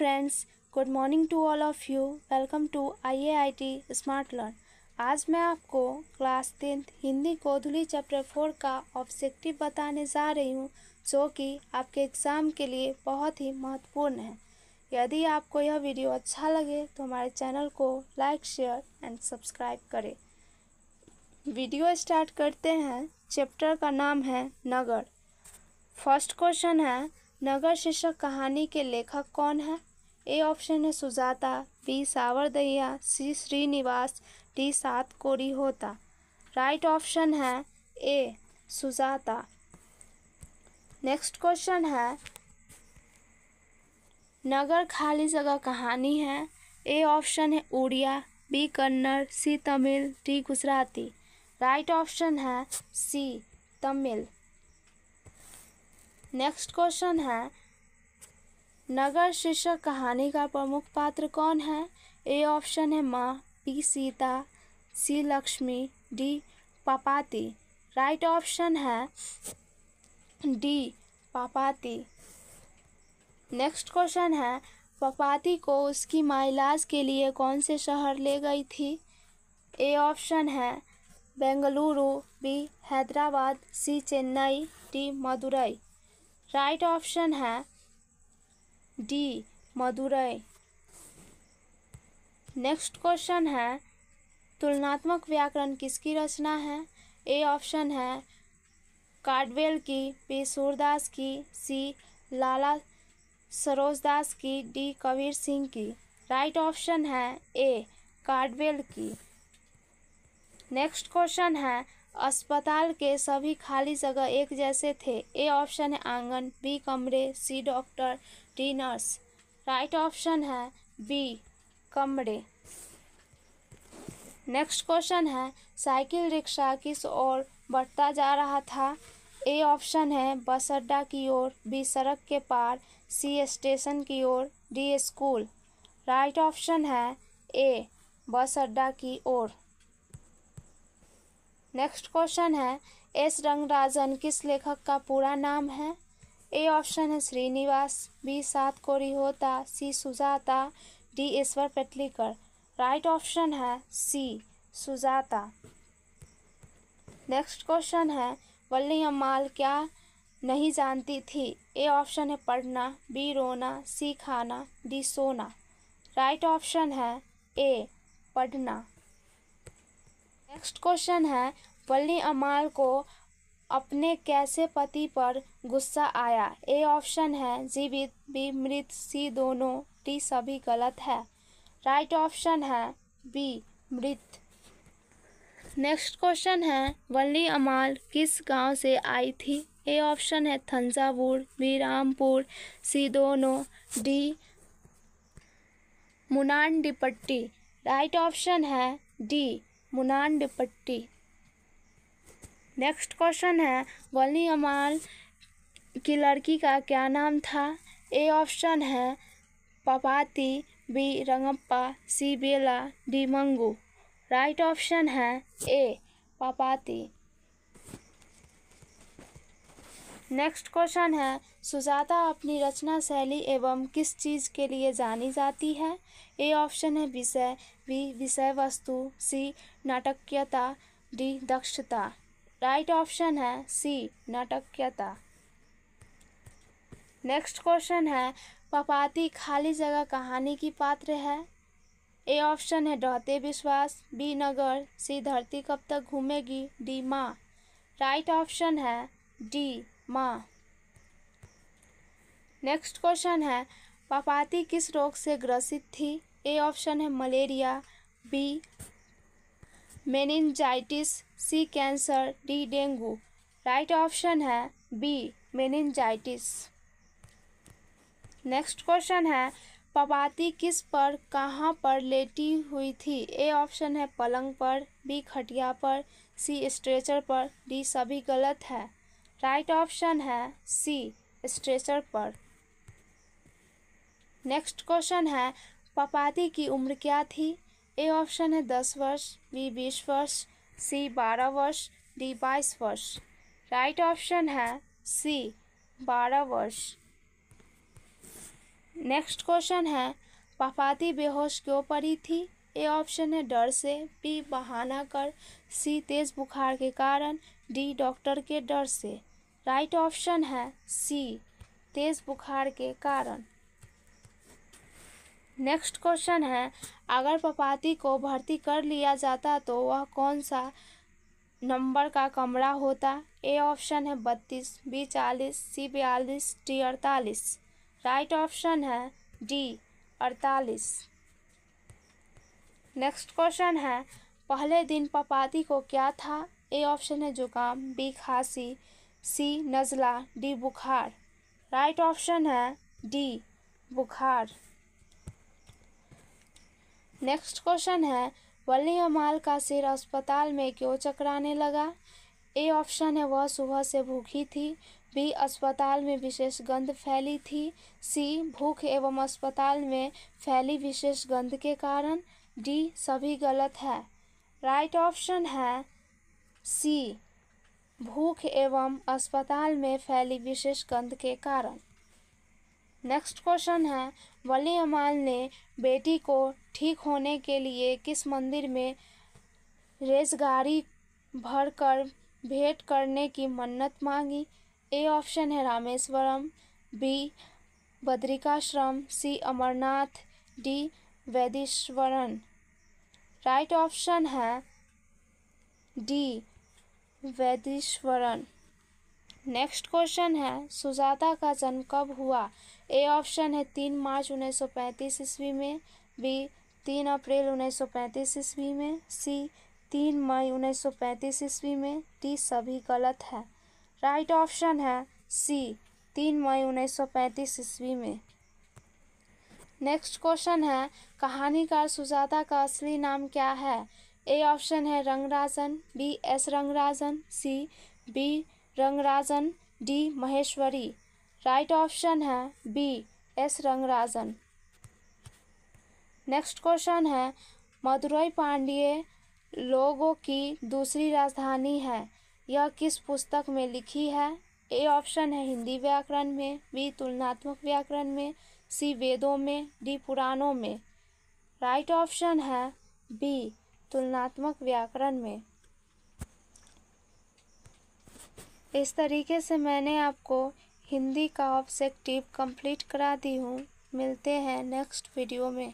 friends good morning to all of you welcome to IAIT smart learn आज मैं आपको class tenth Hindi Godhuli chapter four का objective बताने जा रही हूँ जो कि आपके एग्ज़ाम के लिए बहुत ही महत्वपूर्ण है यदि आपको यह वीडियो अच्छा लगे तो हमारे चैनल को लाइक शेयर एंड सब्सक्राइब करें वीडियो स्टार्ट करते हैं चैप्टर का नाम है नगर फर्स्ट क्वेश्चन है नगर शीर्षक कहानी के लेखक कौन है ए ऑप्शन है Sujata B Savardaiya C Srinivas D Satkori कोरी होता राइट ऑप्शन है ए सुजाता नेक्स्ट क्वेश्चन है नगर खाली जगह कहानी है ए ऑप्शन है Oriya B Kannada C Tamil D Gujarati right option है सी तमिल नेक्स्ट क्वेश्चन है नगर शीर्षक कहानी का प्रमुख पात्र कौन है ए ऑप्शन है माँ B Sita C Lakshmi D Papati right option है डी पापाती नेक्स्ट क्वेश्चन है पपाती को उसकी माँ इलाज के लिए कौन से शहर ले गई थी ए ऑप्शन है Bengaluru B Hyderabad C Chennai D Madurai right option है डी मदुरई नेक्स्ट क्वेश्चन है तुलनात्मक व्याकरण किसकी रचना है ए ऑप्शन है कार्डवेल की बी सूरदास की सी लाला सरोजदास की डी कबीर सिंह की राइट ऑप्शन है ए कार्डवेल की नेक्स्ट क्वेश्चन है अस्पताल के सभी खाली जगह एक जैसे थे ए ऑप्शन है आंगन बी कमरे C doctor dinners right option है बी कमरे नेक्स्ट क्वेश्चन है साइकिल रिक्शा किस ओर बढ़ता जा रहा था ए ऑप्शन है बस अड्डा की ओर बी सड़क के पार सी स्टेशन की ओर डी स्कूल राइट ऑप्शन है ए बस अड्डा की ओर नेक्स्ट क्वेश्चन है एस रंगराजन किस लेखक का पूरा नाम है ए ऑप्शन है श्रीनिवास बी सात कोरी होता C Sujata D Ishwar Petlikar right option है सी सुजाता नेक्स्ट क्वेश्चन है वल्ली अम्माल क्या नहीं जानती थी ए ऑप्शन है पढ़ना बी रोना सी खाना डी सोना राइट ऑप्शन है ए पढ़ना नेक्स्ट क्वेश्चन है वल्ली अमाल को अपने कैसे पति पर गुस्सा आया ए ऑप्शन है जीवित बी मृत सी दोनों डी सभी गलत है राइट ऑप्शन है बी मृत नेक्स्ट क्वेश्चन है वल्ली अमाल किस गांव से आई थी ए ऑप्शन है थंजावुर बी रामपुर सी दोनों D Munan deputy right option है D Munan deputy next question है वली अमाल की लड़की का क्या नाम था ए ऑप्शन है Papati B Rangappa C Bela D Mangu right option है ए पपाती नेक्स्ट क्वेश्चन है सुजाता अपनी रचना शैली एवं किस चीज़ के लिए जानी जाती है ए ऑप्शन है विषय बी विषय वस्तु सी नाटकीयता डी दक्षता राइट ऑप्शन है सी नाटकीयता नेक्स्ट क्वेश्चन है पपाती खाली जगह कहानी की पात्र है ए ऑप्शन है डहते विश्वास बी नगर सी धरती कब तक घूमेगी डी माँ राइट ऑप्शन है डी माँ नेक्स्ट क्वेश्चन है पपाती किस रोग से ग्रसित थी ए ऑप्शन है malaria B meningitis C cancer D dengue right option है बी मेनिनजाइटिस नेक्स्ट क्वेश्चन है पपाती किस पर कहाँ पर लेटी हुई थी ए ऑप्शन है पलंग पर बी खटिया पर सी स्ट्रेचर पर डी सभी गलत है राइट ऑप्शन है सी स्ट्रेचर पर नेक्स्ट क्वेश्चन है पपाती की उम्र क्या थी ए ऑप्शन है दस वर्ष बी बीस वर्ष सी बारह वर्ष डी बाईस वर्ष राइट ऑप्शन है सी बारह वर्ष नेक्स्ट क्वेश्चन है पापाती बेहोश क्यों पड़ी थी ए ऑप्शन है डर से बी बहाना कर सी तेज बुखार के कारण डी डॉक्टर के डर से राइट ऑप्शन है सी तेज बुखार के कारण नेक्स्ट क्वेश्चन है अगर पपाती को भर्ती कर लिया जाता तो वह कौन सा नंबर का कमरा होता ए ऑप्शन है बत्तीस बी चालीस सी बयालीस डी अड़तालीस राइट ऑप्शन है डी अड़तालीस नेक्स्ट क्वेश्चन है पहले दिन पपाती को क्या था ए ऑप्शन है जुकाम बी खांसी सी नज़ला डी बुखार राइट ऑप्शन है डी बुखार नेक्स्ट क्वेश्चन है वली अमाल का सिर अस्पताल में क्यों चकराने लगा ए ऑप्शन है वह सुबह से भूखी थी बी अस्पताल में विशेष गंध फैली थी सी भूख एवं अस्पताल में फैली विशेष गंध के कारण डी सभी गलत है राइट ऑप्शन है सी भूख एवं अस्पताल में फैली विशेष गंध के कारण नेक्स्ट क्वेश्चन है वली अमाल ने बेटी को ठीक होने के लिए किस मंदिर में रेजगारी भर कर भेंट करने की मन्नत मांगी ए ऑप्शन है Rameswaram B Badrikashram C Amarnath D Vaitheeswaran right option है डी वैदिश्वरन नेक्स्ट क्वेश्चन है सुजाता का जन्म कब हुआ ए ऑप्शन है तीन मार्च उन्नीस सौ पैंतीस ईस्वी में बी तीन अप्रैल उन्नीस सौ पैंतीस ईस्वी में सी तीन मई उन्नीस सौ पैंतीस ईस्वी में डी सभी गलत है राइट ऑप्शन है सी तीन मई उन्नीस सौ पैंतीस ईस्वी में नेक्स्ट क्वेश्चन है कहानीकार सुजाता का असली नाम क्या है ए ऑप्शन है Rangarajan B S Rangarajan C B Rangarajan D Maheshwari right option है B S Rangarajan next question है मदुरई पांडे लोगों की दूसरी राजधानी है यह किस पुस्तक में लिखी है ए ऑप्शन है हिंदी व्याकरण में बी तुलनात्मक व्याकरण में सी वेदों में डी पुराणों में राइट ऑप्शन है बी तुलनात्मक व्याकरण में इस तरीके से मैंने आपको हिंदी का ऑब्जेक्टिव कंप्लीट करा दी हूँ मिलते हैं नेक्स्ट वीडियो में